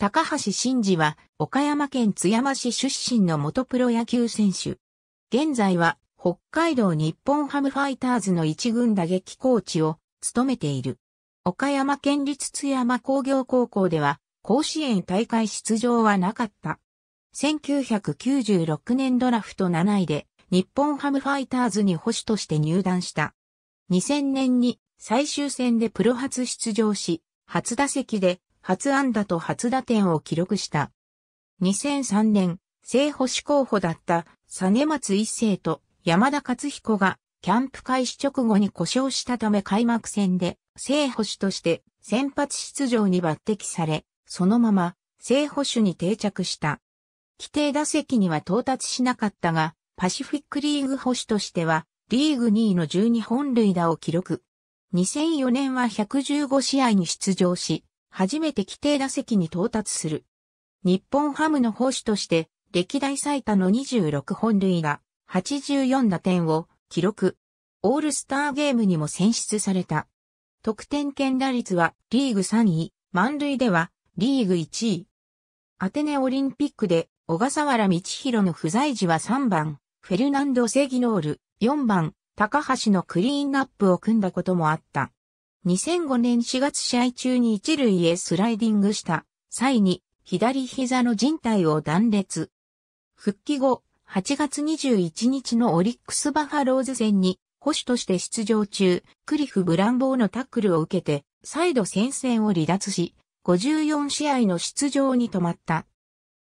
高橋真嗣は岡山県津山市出身の元プロ野球選手。現在は北海道日本ハムファイターズの一軍打撃コーチを務めている。岡山県立津山工業高校では甲子園大会出場はなかった。1996年ドラフト7位で日本ハムファイターズに保守として入団した。2000年に最終戦でプロ初出場し、初打席で初安打と初打点を記録した。2003年、正捕手候補だった実松一世と山田勝彦がキャンプ開始直後に故障したため開幕戦で正捕手として先発出場に抜擢され、そのまま正捕手に定着した。規定打席には到達しなかったが、パシフィックリーグ捕手としては、リーグ2位の12本塁打を記録。2004年は115試合に出場し、初めて規定打席に到達する。日本ハムの捕手として歴代最多の26本塁打、84打点を記録。オールスターゲームにも選出された。得点圏打率はリーグ3位、満塁ではリーグ1位。アテネオリンピックで小笠原道弘の不在時は3番、フェルナンド・セギノール、4番、高橋のクリーンナップを組んだこともあった。2005年4月試合中に一塁へスライディングした際に左膝の靭帯を断裂。復帰後、8月21日のオリックスバファローズ戦に保守として出場中、クリフ・ブランボーのタックルを受けて、再度戦線を離脱し、54試合の出場に止まった。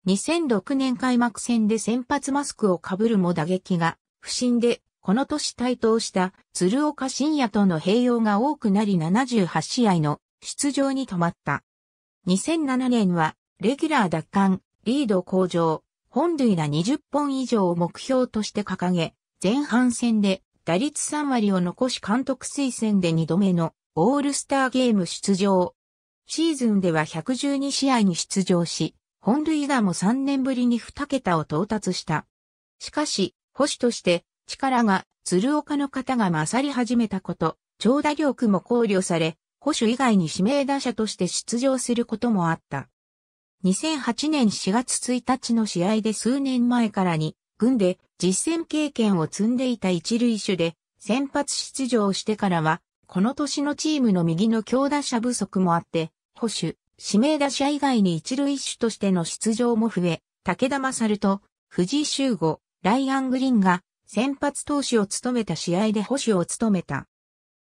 2006年開幕戦で先発マスクをかぶるも打撃が不振でこの年台頭した鶴岡深也との併用が多くなり78試合の出場に止まった。2007年はレギュラー奪還、リード向上、本塁打20本以上を目標として掲げ、前半戦で打率3割を残し監督推薦で2度目のオールスターゲーム出場。シーズンでは112試合に出場し、本塁打も3年ぶりに2桁を到達した。しかし、保守として力が鶴岡の方が勝り始めたこと、長打力も考慮され、保守以外に指名打者として出場することもあった。2008年4月1日の試合で数年前からに、軍で実戦経験を積んでいた一塁手で、先発出場してからは、この年のチームの右の強打者不足もあって、保守、指名打者以外に一塁手としての出場も増え、武田勝と、藤井修吾、ライアン・グリーンが先発投手を務めた試合で捕手を務めた。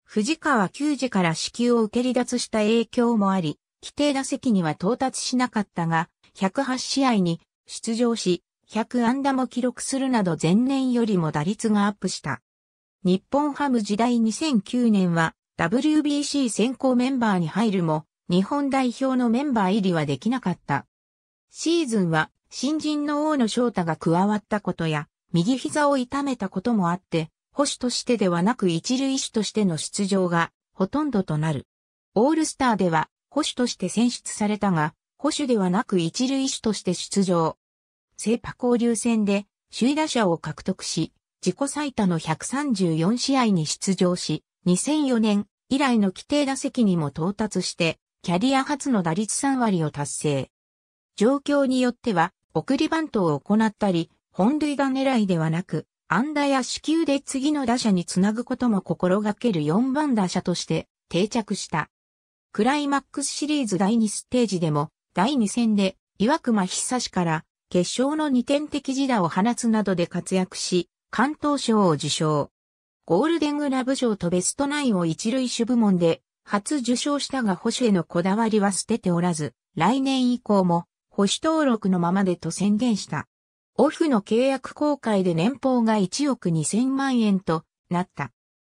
藤川球児から支給を受け離脱した影響もあり、規定打席には到達しなかったが、108試合に出場し、100安打も記録するなど前年よりも打率がアップした。日本ハム時代2009年は WBC 選考メンバーに入るも、日本代表のメンバー入りはできなかった。シーズンは新人の大野翔太が加わったことや、右膝を痛めたこともあって、捕手としてではなく一塁手としての出場がほとんどとなる。オールスターでは捕手として選出されたが、捕手ではなく一塁手として出場。セーパ交流戦で首位打者を獲得し、自己最多の134試合に出場し、2004年以来の規定打席にも到達して、キャリア初の打率3割を達成。状況によっては、送りバントを行ったり、本塁打狙いではなく、安打や死球で次の打者につなぐことも心がける4番打者として定着した。クライマックスシリーズ第2ステージでも、第2戦で岩隈久志から決勝の2点的自打を放つなどで活躍し、関東賞を受賞。ゴールデングラブ賞とベストナインを一類種部門で初受賞したが保守へのこだわりは捨てておらず、来年以降も保守登録のままでと宣言した。オフの契約公開で年俸が1億2000万円となった。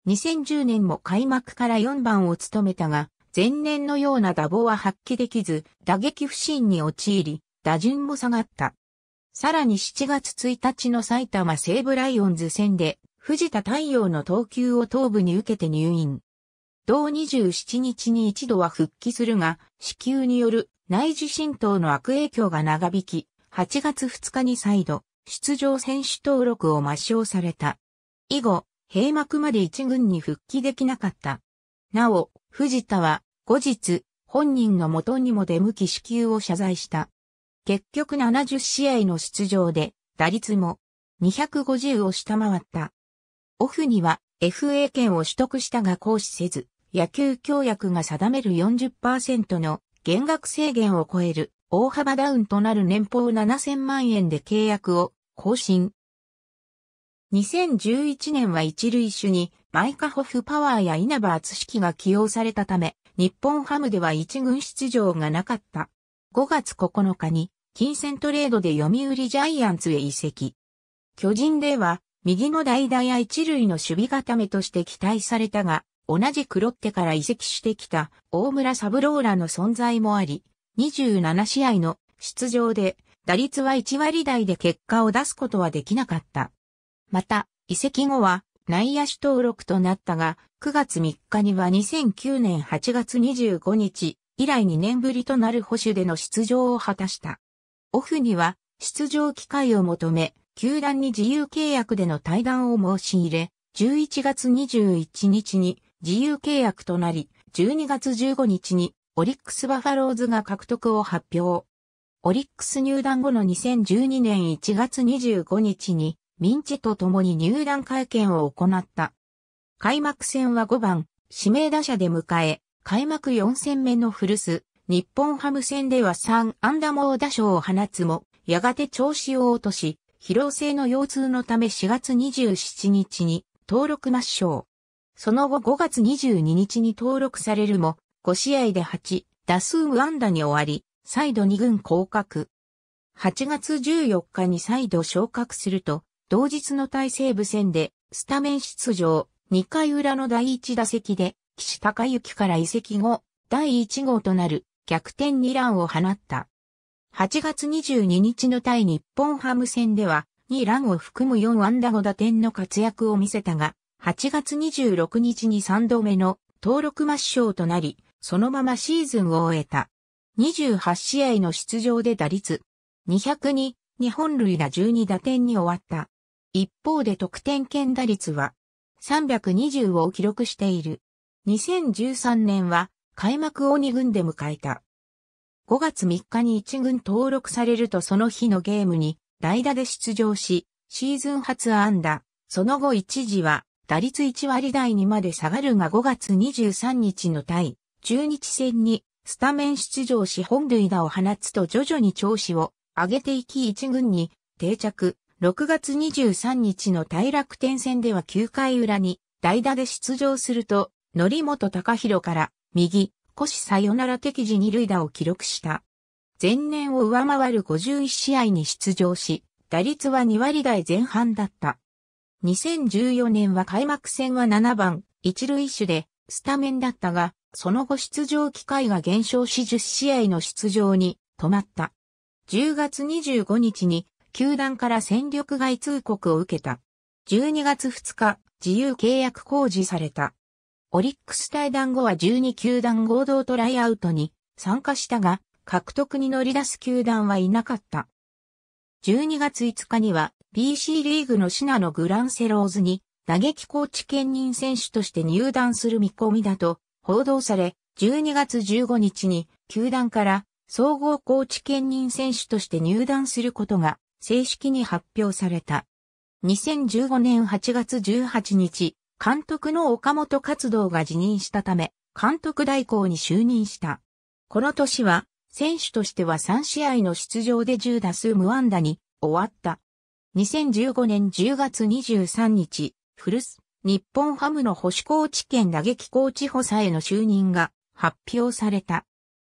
2010年も開幕から4番を務めたが、前年のような打棒は発揮できず、打撃不振に陥り、打順も下がった。さらに7月1日の埼玉西武ライオンズ戦で、藤田太陽の投球を頭部に受けて入院。同27日に一度は復帰するが、死球による内耳浸透の悪影響が長引き、8月2日に再度、出場選手登録を抹消された。以後、閉幕まで一軍に復帰できなかった。なお、藤田は、後日、本人の元にも出向き支給を謝罪した。結局70試合の出場で、打率も250を下回った。オフには FA 権を取得したが行使せず、野球協約が定める40%の減額制限を超える大幅ダウンとなる年俸7000万円で契約を更新。2011年は一塁手にマイカホフパワーや稲葉厚式が起用されたため、日本ハムでは一軍出場がなかった。5月9日に金銭トレードで読売ジャイアンツへ移籍。巨人では右の代打や一塁の守備固めとして期待されたが、同じクロッテから移籍してきた大村サブローラの存在もあり、27試合の出場で打率は1割台で結果を出すことはできなかった。また、移籍後は内野手登録となったが、9月3日には2009年8月25日以来2年ぶりとなる保守での出場を果たした。オフには出場機会を求め、球団に自由契約での対談を申し入れ、11月21日に自由契約となり、12月15日にオリックスバファローズが獲得を発表。オリックス入団後の2012年1月25日に、ミンチと共に入団会見を行った。開幕戦は5番、指名打者で迎え、開幕4戦目の古巣、日本ハム戦では3安打猛打賞を放つも、やがて調子を落とし、疲労性の腰痛のため4月27日に登録抹消。その後5月22日に登録されるも、5試合で8、打数無安打に終わり、再度2軍降格。8月14日に再度昇格すると、同日の対西部戦で、スタメン出場、2回裏の第1打席で、岸隆之から移籍後、第1号となる逆転2ランを放った。8月22日の対日本ハム戦では、2ランを含む4安打5打点の活躍を見せたが、8月26日に3度目の登録抹消となり、そのままシーズンを終えた。28試合の出場で打率202、日本塁打12打点に終わった。一方で得点圏打率は320を記録している。2013年は開幕を2軍で迎えた。5月3日に1軍登録されるとその日のゲームに代打で出場し、シーズン初安打、その後一時は打率1割台にまで下がるが5月23日の対中日戦にスタメン出場し本塁打を放つと徐々に調子を上げていき一軍に定着。6月23日の大楽天戦では9回裏に代打で出場すると、則本隆弘から右、腰サヨナラ敵時二塁打を記録した。前年を上回る51試合に出場し、打率は2割台前半だった。2014年は開幕戦は7番、一塁手でスタメンだったが、その後出場機会が減少し10試合の出場に止まった。10月25日に球団から戦力外通告を受けた。12月2日、自由契約公示された。オリックス対談後は12球団合同トライアウトに参加したが、獲得に乗り出す球団はいなかった。12月5日には b c リーグのシナのグランセローズに打撃コーチ兼任選手として入団する見込みだと報道され、12月15日に球団から総合コーチ兼任選手として入団することが正式に発表された。2015年8月18日、監督の岡本活動が辞任したため、監督代行に就任した。この年は、選手としては3試合の出場で10打数無安打に終わった。2015年10月23日、ルス。日本ハムの保守コーチ兼打撃コーチ補佐への就任が発表された。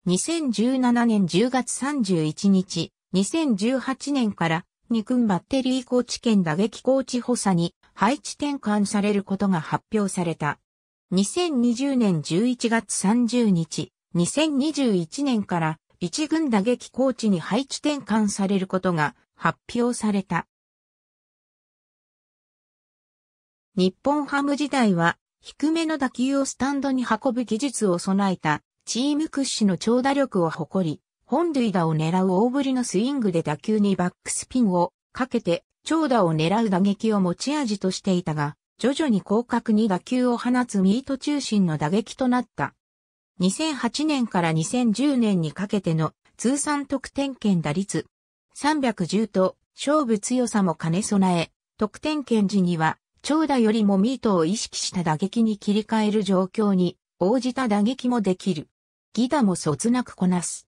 2017年10月31日、2018年から2軍バッテリーコーチ兼打撃コーチ補佐に配置転換されることが発表された。2020年11月30日、2021年から1軍打撃コーチに配置転換されることが発表された。日本ハム時代は、低めの打球をスタンドに運ぶ技術を備えた、チーム屈指の長打力を誇り、本塁打を狙う大振りのスイングで打球にバックスピンをかけて、長打を狙う打撃を持ち味としていたが、徐々に広角に打球を放つミート中心の打撃となった。2008年から2010年にかけての通算得点圏打率310と勝負強さも兼ね備え、得点圏時には長打よりもミートを意識した打撃に切り替える状況に応じた打撃もできる。ギタもそつなくこなす。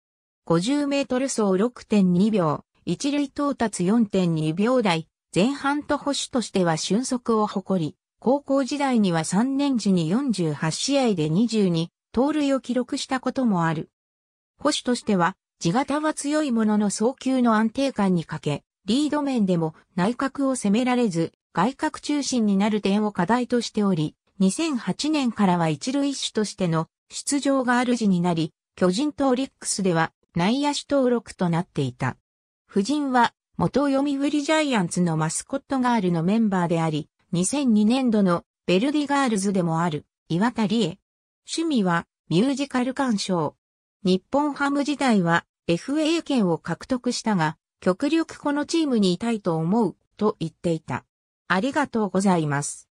50メートル走6.2秒、一塁到達4.2秒台、前半と保守としては俊足を誇り、高校時代には3年時に48試合で22、盗塁を記録したこともある。保守としては、地型は強いものの早球の安定感に欠け、リード面でも内角を攻められず、外角中心になる点を課題としており、2008年からは一塁手としての出場がある時になり、巨人とオリックスでは内野手登録となっていた。夫人は元読売ジャイアンツのマスコットガールのメンバーであり、2002年度のベルディガールズでもある岩田理恵。趣味はミュージカル鑑賞。日本ハム時代は FA 権を獲得したが、極力このチームにいたいと思うと言っていた。ありがとうございます。